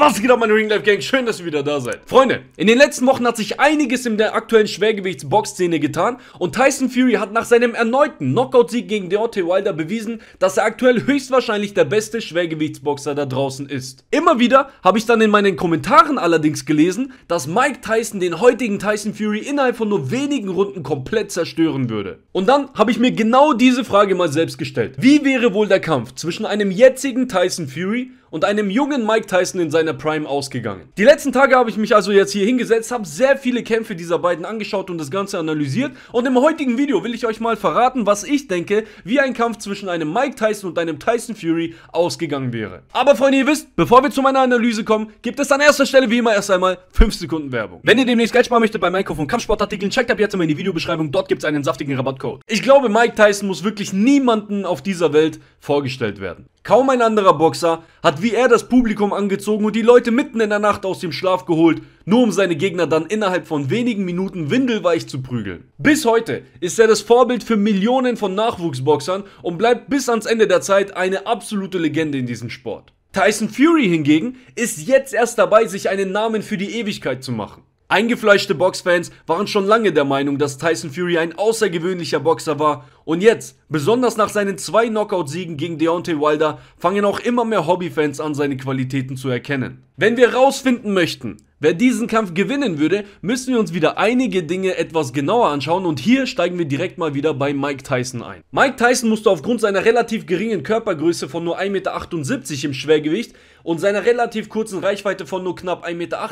Was geht ab, meine Ringlife Gang? Schön, dass ihr wieder da seid. Freunde, in den letzten Wochen hat sich einiges in der aktuellen schwergewichts szene getan und Tyson Fury hat nach seinem erneuten Knockout-Sieg gegen Deontay Wilder bewiesen, dass er aktuell höchstwahrscheinlich der beste Schwergewichtsboxer da draußen ist. Immer wieder habe ich dann in meinen Kommentaren allerdings gelesen, dass Mike Tyson den heutigen Tyson Fury innerhalb von nur wenigen Runden komplett zerstören würde. Und dann habe ich mir genau diese Frage mal selbst gestellt. Wie wäre wohl der Kampf zwischen einem jetzigen Tyson Fury und einem jungen Mike Tyson in seiner Prime ausgegangen. Die letzten Tage habe ich mich also jetzt hier hingesetzt, habe sehr viele Kämpfe dieser beiden angeschaut und das Ganze analysiert und im heutigen Video will ich euch mal verraten, was ich denke, wie ein Kampf zwischen einem Mike Tyson und einem Tyson Fury ausgegangen wäre. Aber Freunde, ihr wisst, bevor wir zu meiner Analyse kommen, gibt es an erster Stelle wie immer erst einmal 5 Sekunden Werbung. Wenn ihr demnächst Geld sparen möchtet bei Mike von Kampfsportartikeln, checkt ab jetzt immer in die Videobeschreibung, dort gibt es einen saftigen Rabattcode. Ich glaube, Mike Tyson muss wirklich niemanden auf dieser Welt vorgestellt werden. Kaum ein anderer Boxer hat wie er das Publikum angezogen und die Leute mitten in der Nacht aus dem Schlaf geholt, nur um seine Gegner dann innerhalb von wenigen Minuten windelweich zu prügeln. Bis heute ist er das Vorbild für Millionen von Nachwuchsboxern und bleibt bis ans Ende der Zeit eine absolute Legende in diesem Sport. Tyson Fury hingegen ist jetzt erst dabei, sich einen Namen für die Ewigkeit zu machen. Eingefleischte Boxfans waren schon lange der Meinung, dass Tyson Fury ein außergewöhnlicher Boxer war und jetzt, besonders nach seinen zwei Knockout-Siegen gegen Deontay Wilder, fangen auch immer mehr Hobbyfans an, seine Qualitäten zu erkennen. Wenn wir rausfinden möchten, wer diesen Kampf gewinnen würde, müssen wir uns wieder einige Dinge etwas genauer anschauen und hier steigen wir direkt mal wieder bei Mike Tyson ein. Mike Tyson musste aufgrund seiner relativ geringen Körpergröße von nur 1,78 Meter im Schwergewicht und seiner relativ kurzen Reichweite von nur knapp 1,80 Meter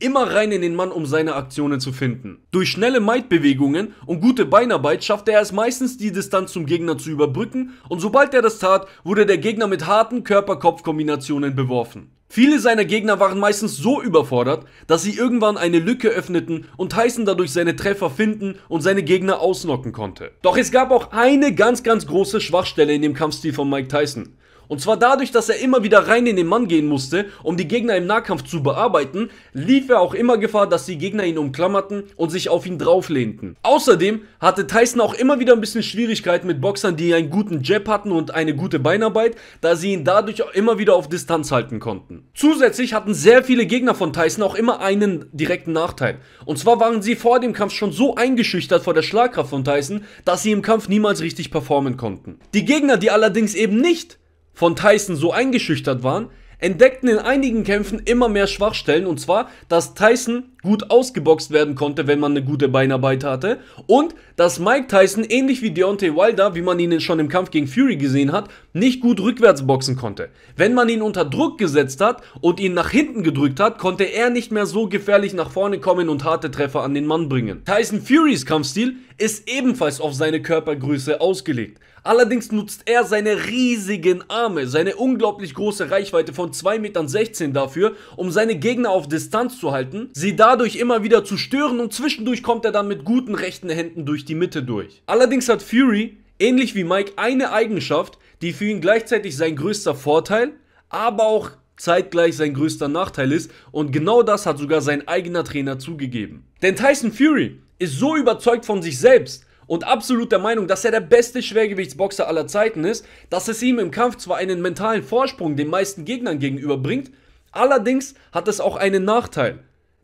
immer rein in den Mann, um seine Aktionen zu finden. Durch schnelle Maidbewegungen und gute Beinarbeit schaffte er es meistens, die Distanz zum Gegner zu überbrücken und sobald er das tat, wurde der Gegner mit harten Körper-Kopf-Kombinationen beworfen. Viele seiner Gegner waren meistens so überfordert, dass sie irgendwann eine Lücke öffneten und Tyson dadurch seine Treffer finden und seine Gegner ausnocken konnte. Doch es gab auch eine ganz, ganz große Schwachstelle in dem Kampfstil von Mike Tyson. Und zwar dadurch, dass er immer wieder rein in den Mann gehen musste, um die Gegner im Nahkampf zu bearbeiten, lief er auch immer Gefahr, dass die Gegner ihn umklammerten und sich auf ihn drauflehnten. Außerdem hatte Tyson auch immer wieder ein bisschen Schwierigkeiten mit Boxern, die einen guten Jab hatten und eine gute Beinarbeit, da sie ihn dadurch auch immer wieder auf Distanz halten konnten. Zusätzlich hatten sehr viele Gegner von Tyson auch immer einen direkten Nachteil. Und zwar waren sie vor dem Kampf schon so eingeschüchtert vor der Schlagkraft von Tyson, dass sie im Kampf niemals richtig performen konnten. Die Gegner, die allerdings eben nicht von Tyson so eingeschüchtert waren, entdeckten in einigen Kämpfen immer mehr Schwachstellen und zwar, dass Tyson gut ausgeboxt werden konnte, wenn man eine gute Beinarbeit hatte und dass Mike Tyson ähnlich wie Deontay Wilder, wie man ihn schon im Kampf gegen Fury gesehen hat, nicht gut rückwärts boxen konnte. Wenn man ihn unter Druck gesetzt hat und ihn nach hinten gedrückt hat, konnte er nicht mehr so gefährlich nach vorne kommen und harte Treffer an den Mann bringen. Tyson Furys Kampfstil ist ebenfalls auf seine Körpergröße ausgelegt. Allerdings nutzt er seine riesigen Arme, seine unglaublich große Reichweite von 2,16 Metern dafür, um seine Gegner auf Distanz zu halten, sie dadurch immer wieder zu stören und zwischendurch kommt er dann mit guten rechten Händen durch die Mitte durch. Allerdings hat Fury ähnlich wie Mike eine Eigenschaft, die für ihn gleichzeitig sein größter Vorteil, aber auch zeitgleich sein größter Nachteil ist. Und genau das hat sogar sein eigener Trainer zugegeben. Denn Tyson Fury ist so überzeugt von sich selbst und absolut der Meinung, dass er der beste Schwergewichtsboxer aller Zeiten ist, dass es ihm im Kampf zwar einen mentalen Vorsprung den meisten Gegnern gegenüber bringt, allerdings hat es auch einen Nachteil.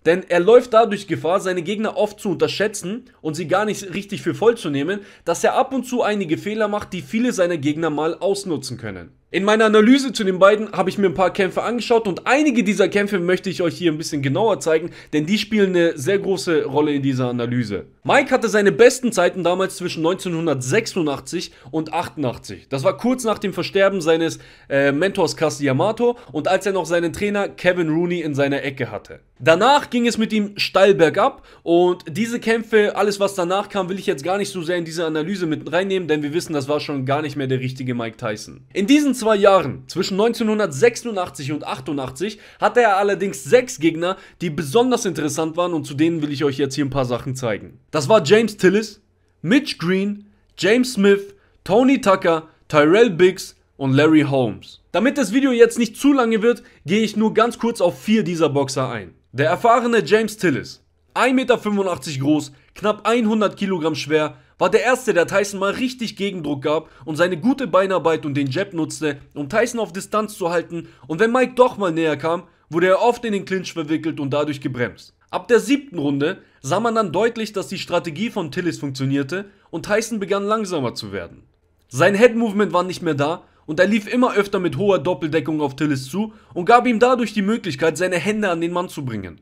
Denn er läuft dadurch Gefahr, seine Gegner oft zu unterschätzen und sie gar nicht richtig für voll zu nehmen, dass er ab und zu einige Fehler macht, die viele seiner Gegner mal ausnutzen können. In meiner Analyse zu den beiden habe ich mir ein paar Kämpfe angeschaut und einige dieser Kämpfe möchte ich euch hier ein bisschen genauer zeigen, denn die spielen eine sehr große Rolle in dieser Analyse. Mike hatte seine besten Zeiten damals zwischen 1986 und 88. Das war kurz nach dem Versterben seines äh, Mentors Kasi Yamato und als er noch seinen Trainer Kevin Rooney in seiner Ecke hatte. Danach ging es mit ihm steil bergab und diese Kämpfe, alles was danach kam, will ich jetzt gar nicht so sehr in diese Analyse mit reinnehmen, denn wir wissen, das war schon gar nicht mehr der richtige Mike Tyson. In diesen zwei Jahren, zwischen 1986 und 88, hatte er allerdings sechs Gegner, die besonders interessant waren und zu denen will ich euch jetzt hier ein paar Sachen zeigen. Das war James Tillis, Mitch Green, James Smith, Tony Tucker, Tyrell Biggs und Larry Holmes. Damit das Video jetzt nicht zu lange wird, gehe ich nur ganz kurz auf vier dieser Boxer ein. Der erfahrene James Tillis, 1,85 Meter groß, knapp 100 Kilogramm schwer, war der erste, der Tyson mal richtig Gegendruck gab und seine gute Beinarbeit und den Jab nutzte, um Tyson auf Distanz zu halten und wenn Mike doch mal näher kam, wurde er oft in den Clinch verwickelt und dadurch gebremst. Ab der siebten Runde sah man dann deutlich, dass die Strategie von Tillis funktionierte und Tyson begann langsamer zu werden. Sein Head-Movement war nicht mehr da und er lief immer öfter mit hoher Doppeldeckung auf Tillis zu und gab ihm dadurch die Möglichkeit, seine Hände an den Mann zu bringen.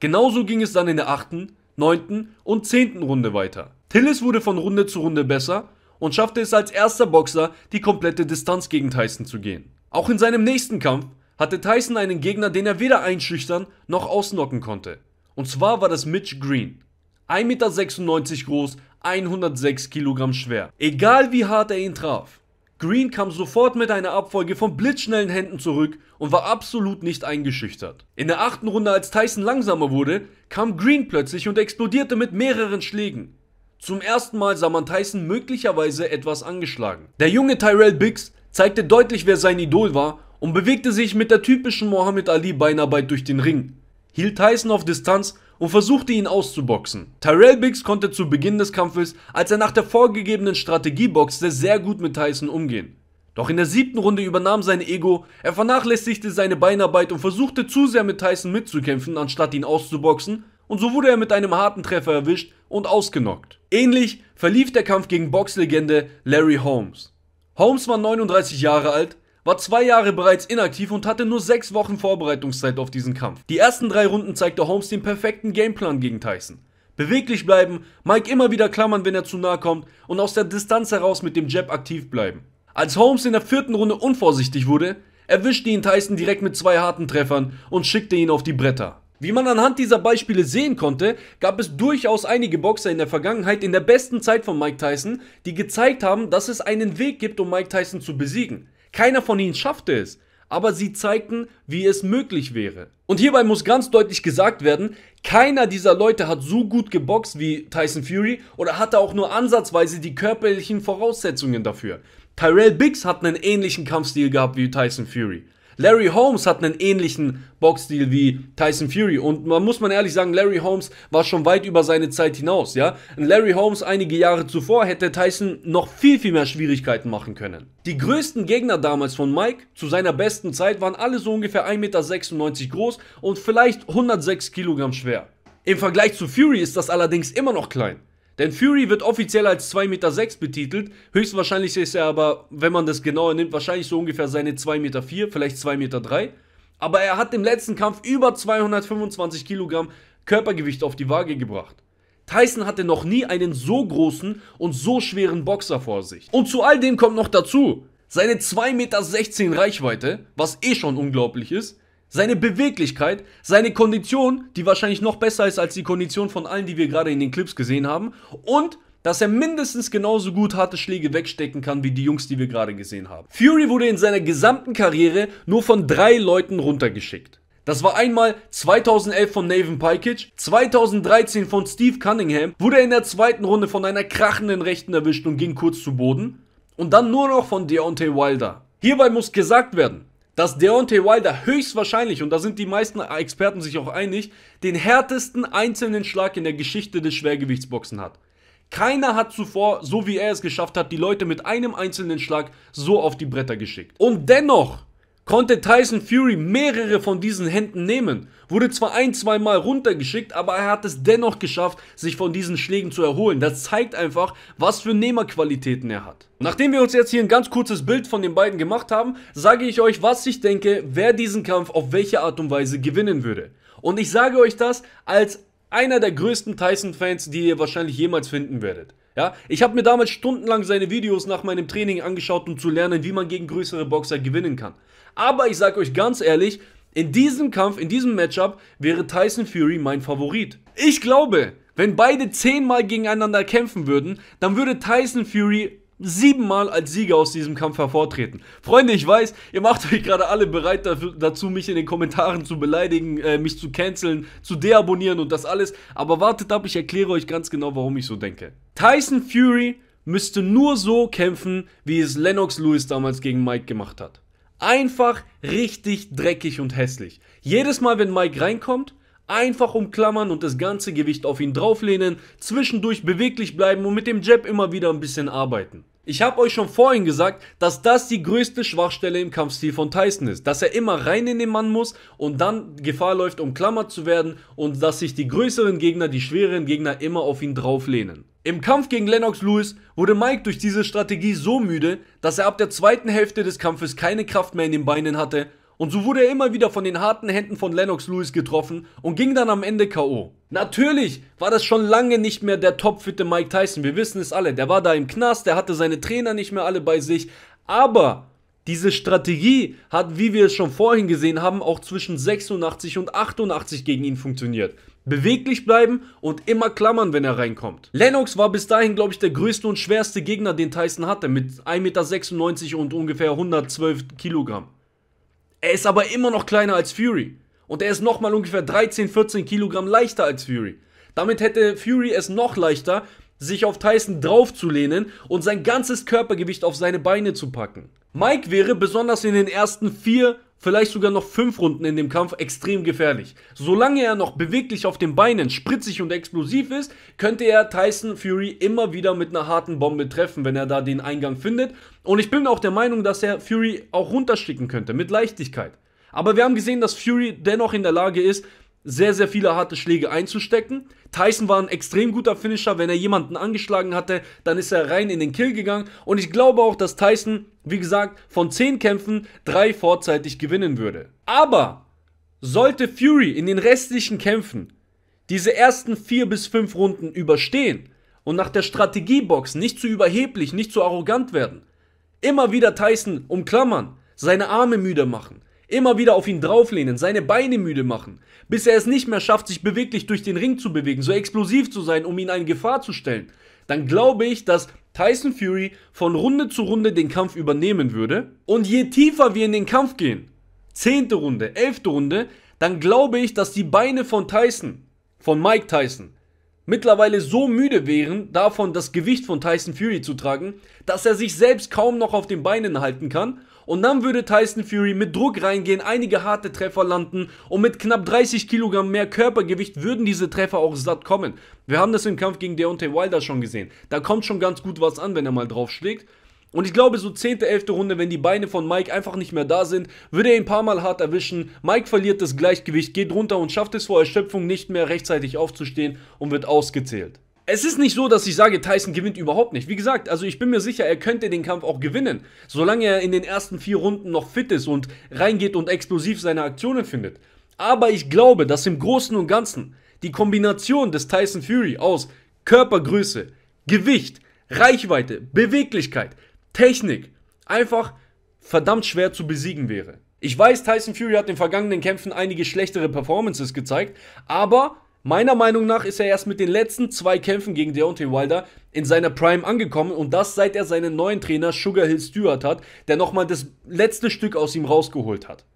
Genauso ging es dann in der achten, neunten und zehnten Runde weiter. Tillis wurde von Runde zu Runde besser und schaffte es als erster Boxer, die komplette Distanz gegen Tyson zu gehen. Auch in seinem nächsten Kampf hatte Tyson einen Gegner, den er weder einschüchtern noch ausnocken konnte. Und zwar war das Mitch Green. 1,96 Meter groß, 106 Kilogramm schwer. Egal wie hart er ihn traf. Green kam sofort mit einer Abfolge von blitzschnellen Händen zurück und war absolut nicht eingeschüchtert. In der achten Runde, als Tyson langsamer wurde, kam Green plötzlich und explodierte mit mehreren Schlägen. Zum ersten Mal sah man Tyson möglicherweise etwas angeschlagen. Der junge Tyrell Biggs zeigte deutlich, wer sein Idol war und bewegte sich mit der typischen Mohammed Ali Beinarbeit durch den Ring, hielt Tyson auf Distanz und versuchte ihn auszuboxen. Tyrell Biggs konnte zu Beginn des Kampfes, als er nach der vorgegebenen Strategie boxte, sehr gut mit Tyson umgehen. Doch in der siebten Runde übernahm sein Ego, er vernachlässigte seine Beinarbeit und versuchte zu sehr mit Tyson mitzukämpfen, anstatt ihn auszuboxen, und so wurde er mit einem harten Treffer erwischt, und ausgenockt. Ähnlich verlief der Kampf gegen Boxlegende Larry Holmes. Holmes war 39 Jahre alt, war zwei Jahre bereits inaktiv und hatte nur sechs Wochen Vorbereitungszeit auf diesen Kampf. Die ersten drei Runden zeigte Holmes den perfekten Gameplan gegen Tyson. Beweglich bleiben, Mike immer wieder klammern, wenn er zu nahe kommt und aus der Distanz heraus mit dem Jab aktiv bleiben. Als Holmes in der vierten Runde unvorsichtig wurde, erwischte ihn Tyson direkt mit zwei harten Treffern und schickte ihn auf die Bretter. Wie man anhand dieser Beispiele sehen konnte, gab es durchaus einige Boxer in der Vergangenheit in der besten Zeit von Mike Tyson, die gezeigt haben, dass es einen Weg gibt, um Mike Tyson zu besiegen. Keiner von ihnen schaffte es, aber sie zeigten, wie es möglich wäre. Und hierbei muss ganz deutlich gesagt werden, keiner dieser Leute hat so gut geboxt wie Tyson Fury oder hatte auch nur ansatzweise die körperlichen Voraussetzungen dafür. Tyrell Biggs hat einen ähnlichen Kampfstil gehabt wie Tyson Fury. Larry Holmes hat einen ähnlichen Boxstil wie Tyson Fury. Und man muss man ehrlich sagen, Larry Holmes war schon weit über seine Zeit hinaus, ja. Und Larry Holmes einige Jahre zuvor hätte Tyson noch viel, viel mehr Schwierigkeiten machen können. Die größten Gegner damals von Mike zu seiner besten Zeit waren alle so ungefähr 1,96 Meter groß und vielleicht 106 Kilogramm schwer. Im Vergleich zu Fury ist das allerdings immer noch klein. Denn Fury wird offiziell als 2,6 Meter betitelt. Höchstwahrscheinlich ist er aber, wenn man das genauer nimmt, wahrscheinlich so ungefähr seine 2,4 Meter, vielleicht 2,3 Meter. Aber er hat im letzten Kampf über 225 Kilogramm Körpergewicht auf die Waage gebracht. Tyson hatte noch nie einen so großen und so schweren Boxer vor sich. Und zu all dem kommt noch dazu seine 2,16 Meter Reichweite, was eh schon unglaublich ist, seine Beweglichkeit, seine Kondition, die wahrscheinlich noch besser ist als die Kondition von allen, die wir gerade in den Clips gesehen haben, und dass er mindestens genauso gut harte Schläge wegstecken kann wie die Jungs, die wir gerade gesehen haben. Fury wurde in seiner gesamten Karriere nur von drei Leuten runtergeschickt. Das war einmal 2011 von Naven Pajkic, 2013 von Steve Cunningham, wurde er in der zweiten Runde von einer krachenden Rechten erwischt und ging kurz zu Boden. Und dann nur noch von Deontay Wilder. Hierbei muss gesagt werden, dass Deontay Wilder höchstwahrscheinlich, und da sind die meisten Experten sich auch einig, den härtesten einzelnen Schlag in der Geschichte des Schwergewichtsboxen hat. Keiner hat zuvor, so wie er es geschafft hat, die Leute mit einem einzelnen Schlag so auf die Bretter geschickt. Und dennoch konnte Tyson Fury mehrere von diesen Händen nehmen. Wurde zwar ein, zweimal runtergeschickt, aber er hat es dennoch geschafft, sich von diesen Schlägen zu erholen. Das zeigt einfach, was für Nehmerqualitäten er hat. Nachdem wir uns jetzt hier ein ganz kurzes Bild von den beiden gemacht haben, sage ich euch, was ich denke, wer diesen Kampf auf welche Art und Weise gewinnen würde. Und ich sage euch das als einer der größten Tyson-Fans, die ihr wahrscheinlich jemals finden werdet. Ja, ich habe mir damals stundenlang seine Videos nach meinem Training angeschaut, um zu lernen, wie man gegen größere Boxer gewinnen kann. Aber ich sage euch ganz ehrlich, in diesem Kampf, in diesem Matchup wäre Tyson Fury mein Favorit. Ich glaube, wenn beide zehnmal gegeneinander kämpfen würden, dann würde Tyson Fury siebenmal als Sieger aus diesem Kampf hervortreten. Freunde, ich weiß, ihr macht euch gerade alle bereit dafür, dazu, mich in den Kommentaren zu beleidigen, äh, mich zu canceln, zu deabonnieren und das alles. Aber wartet ab, ich erkläre euch ganz genau, warum ich so denke. Tyson Fury müsste nur so kämpfen, wie es Lennox Lewis damals gegen Mike gemacht hat. Einfach richtig dreckig und hässlich. Jedes Mal, wenn Mike reinkommt, einfach umklammern und das ganze Gewicht auf ihn drauflehnen, zwischendurch beweglich bleiben und mit dem Jab immer wieder ein bisschen arbeiten. Ich habe euch schon vorhin gesagt, dass das die größte Schwachstelle im Kampfstil von Tyson ist, dass er immer rein in den Mann muss und dann Gefahr läuft, umklammert zu werden und dass sich die größeren Gegner, die schwereren Gegner immer auf ihn drauflehnen. Im Kampf gegen Lennox Lewis wurde Mike durch diese Strategie so müde, dass er ab der zweiten Hälfte des Kampfes keine Kraft mehr in den Beinen hatte und so wurde er immer wieder von den harten Händen von Lennox Lewis getroffen und ging dann am Ende K.O. Natürlich war das schon lange nicht mehr der topfitte Mike Tyson, wir wissen es alle, der war da im Knast, der hatte seine Trainer nicht mehr alle bei sich, aber diese Strategie hat, wie wir es schon vorhin gesehen haben, auch zwischen 86 und 88 gegen ihn funktioniert beweglich bleiben und immer klammern, wenn er reinkommt. Lennox war bis dahin, glaube ich, der größte und schwerste Gegner, den Tyson hatte, mit 1,96 Meter und ungefähr 112 Kilogramm. Er ist aber immer noch kleiner als Fury. Und er ist nochmal ungefähr 13, 14 Kilogramm leichter als Fury. Damit hätte Fury es noch leichter, sich auf Tyson draufzulehnen und sein ganzes Körpergewicht auf seine Beine zu packen. Mike wäre besonders in den ersten vier vielleicht sogar noch fünf Runden in dem Kampf extrem gefährlich. Solange er noch beweglich auf den Beinen, spritzig und explosiv ist, könnte er Tyson Fury immer wieder mit einer harten Bombe treffen, wenn er da den Eingang findet. Und ich bin auch der Meinung, dass er Fury auch runterschicken könnte, mit Leichtigkeit. Aber wir haben gesehen, dass Fury dennoch in der Lage ist, sehr, sehr viele harte Schläge einzustecken. Tyson war ein extrem guter Finisher. Wenn er jemanden angeschlagen hatte, dann ist er rein in den Kill gegangen. Und ich glaube auch, dass Tyson, wie gesagt, von 10 Kämpfen 3 vorzeitig gewinnen würde. Aber sollte Fury in den restlichen Kämpfen diese ersten 4 bis 5 Runden überstehen und nach der Strategiebox nicht zu überheblich, nicht zu arrogant werden, immer wieder Tyson umklammern, seine Arme müde machen, Immer wieder auf ihn drauflehnen, seine Beine müde machen, bis er es nicht mehr schafft, sich beweglich durch den Ring zu bewegen, so explosiv zu sein, um ihn in Gefahr zu stellen. Dann glaube ich, dass Tyson Fury von Runde zu Runde den Kampf übernehmen würde. Und je tiefer wir in den Kampf gehen, zehnte Runde, elfte Runde, dann glaube ich, dass die Beine von Tyson, von Mike Tyson, mittlerweile so müde wären, davon das Gewicht von Tyson Fury zu tragen, dass er sich selbst kaum noch auf den Beinen halten kann. Und dann würde Tyson Fury mit Druck reingehen, einige harte Treffer landen und mit knapp 30 Kilogramm mehr Körpergewicht würden diese Treffer auch satt kommen. Wir haben das im Kampf gegen Deontay Wilder schon gesehen. Da kommt schon ganz gut was an, wenn er mal draufschlägt. Und ich glaube, so 10., 11. Runde, wenn die Beine von Mike einfach nicht mehr da sind, würde er ihn ein paar Mal hart erwischen. Mike verliert das Gleichgewicht, geht runter und schafft es vor Erschöpfung nicht mehr rechtzeitig aufzustehen und wird ausgezählt. Es ist nicht so, dass ich sage, Tyson gewinnt überhaupt nicht. Wie gesagt, also ich bin mir sicher, er könnte den Kampf auch gewinnen, solange er in den ersten vier Runden noch fit ist und reingeht und explosiv seine Aktionen findet. Aber ich glaube, dass im Großen und Ganzen die Kombination des Tyson Fury aus Körpergröße, Gewicht, Reichweite, Beweglichkeit, Technik einfach verdammt schwer zu besiegen wäre. Ich weiß, Tyson Fury hat in den vergangenen Kämpfen einige schlechtere Performances gezeigt, aber meiner Meinung nach ist er erst mit den letzten zwei Kämpfen gegen Deontay Wilder in seiner Prime angekommen und das seit er seinen neuen Trainer Sugar Hill Stewart hat, der nochmal das letzte Stück aus ihm rausgeholt hat.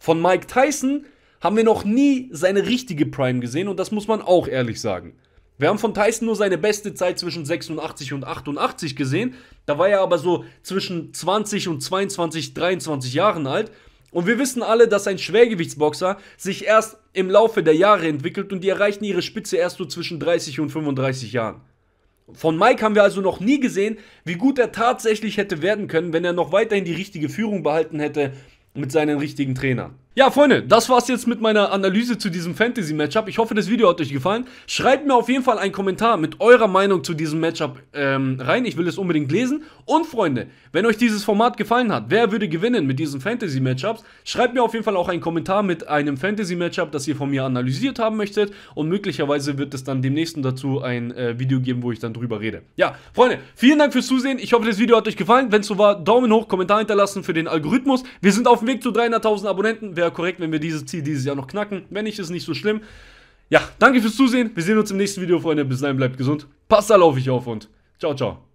Von Mike Tyson haben wir noch nie seine richtige Prime gesehen und das muss man auch ehrlich sagen. Wir haben von Tyson nur seine beste Zeit zwischen 86 und 88 gesehen. Da war er aber so zwischen 20 und 22, 23 Jahren alt. Und wir wissen alle, dass ein Schwergewichtsboxer sich erst im Laufe der Jahre entwickelt und die erreichen ihre Spitze erst so zwischen 30 und 35 Jahren. Von Mike haben wir also noch nie gesehen, wie gut er tatsächlich hätte werden können, wenn er noch weiterhin die richtige Führung behalten hätte mit seinen richtigen Trainern. Ja, Freunde, das war's jetzt mit meiner Analyse zu diesem Fantasy-Matchup. Ich hoffe, das Video hat euch gefallen. Schreibt mir auf jeden Fall einen Kommentar mit eurer Meinung zu diesem Matchup ähm, rein. Ich will es unbedingt lesen. Und Freunde, wenn euch dieses Format gefallen hat, wer würde gewinnen mit diesen Fantasy-Matchups? Schreibt mir auf jeden Fall auch einen Kommentar mit einem Fantasy-Matchup, das ihr von mir analysiert haben möchtet. Und möglicherweise wird es dann demnächst dazu ein äh, Video geben, wo ich dann drüber rede. Ja, Freunde, vielen Dank fürs Zusehen. Ich hoffe, das Video hat euch gefallen. Wenn es so war, Daumen hoch, Kommentar hinterlassen für den Algorithmus. Wir sind auf dem Weg zu 300.000 Abonnenten. Wer wäre korrekt, wenn wir dieses Ziel dieses Jahr noch knacken. Wenn nicht, ist nicht so schlimm. Ja, danke fürs Zusehen. Wir sehen uns im nächsten Video, Freunde. Bis dahin, bleibt gesund. Passt da laufe ich auf und ciao, ciao.